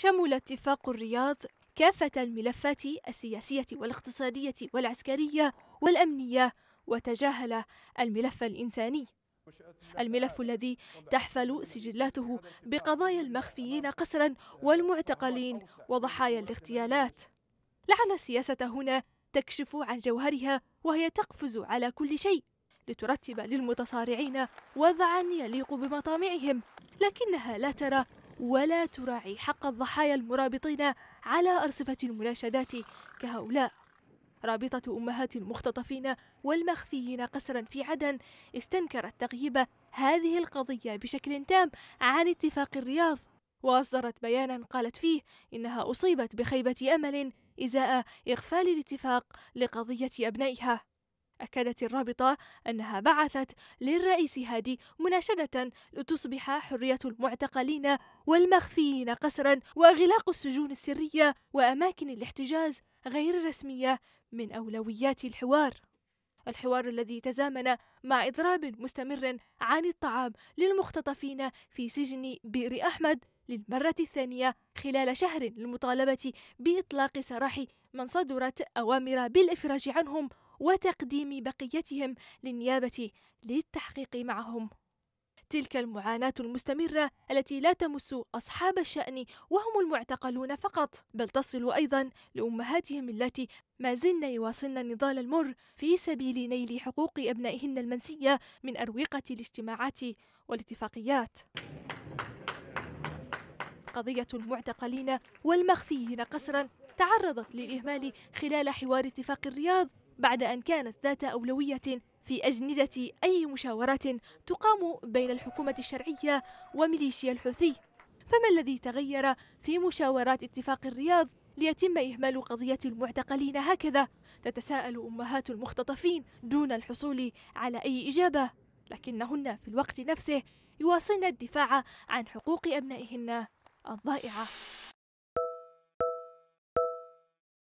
شمل اتفاق الرياض كافة الملفات السياسية والاقتصادية والعسكرية والأمنية وتجاهل الملف الإنساني الملف الذي تحفل سجلاته بقضايا المخفيين قسرا والمعتقلين وضحايا الاغتيالات لعل السياسة هنا تكشف عن جوهرها وهي تقفز على كل شيء لترتب للمتصارعين وضعا يليق بمطامعهم لكنها لا ترى ولا تراعي حق الضحايا المرابطين على أرصفة المناشدات كهؤلاء رابطة أمهات المختطفين والمخفيين قسرا في عدن استنكرت تغييب هذه القضية بشكل تام عن اتفاق الرياض وأصدرت بيانا قالت فيه إنها أصيبت بخيبة أمل إزاء إغفال الاتفاق لقضية أبنائها أكدت الرابطة أنها بعثت للرئيس هادي مناشدة لتصبح حرية المعتقلين والمخفيين قسرا وإغلاق السجون السرية وأماكن الاحتجاز غير الرسمية من أولويات الحوار الحوار الذي تزامن مع إضراب مستمر عن الطعام للمختطفين في سجن بئر أحمد للمرة الثانية خلال شهر للمطالبة بإطلاق سراح من صدرت أوامر بالإفراج عنهم وتقديم بقيتهم للنيابة للتحقيق معهم. تلك المعاناة المستمرة التي لا تمس أصحاب الشأن وهم المعتقلون فقط، بل تصل أيضا لأمهاتهم التي ما زلن يواصلن النضال المر في سبيل نيل حقوق أبنائهن المنسية من أروقة الاجتماعات والاتفاقيات. قضية المعتقلين والمخفيين قسرا تعرضت للإهمال خلال حوار اتفاق الرياض بعد أن كانت ذات أولوية في أجندة أي مشاورات تقام بين الحكومة الشرعية وميليشيا الحوثي فما الذي تغير في مشاورات اتفاق الرياض ليتم إهمال قضية المعتقلين هكذا تتساءل أمهات المختطفين دون الحصول على أي إجابة لكنهن في الوقت نفسه يواصلن الدفاع عن حقوق أبنائهن الضائعة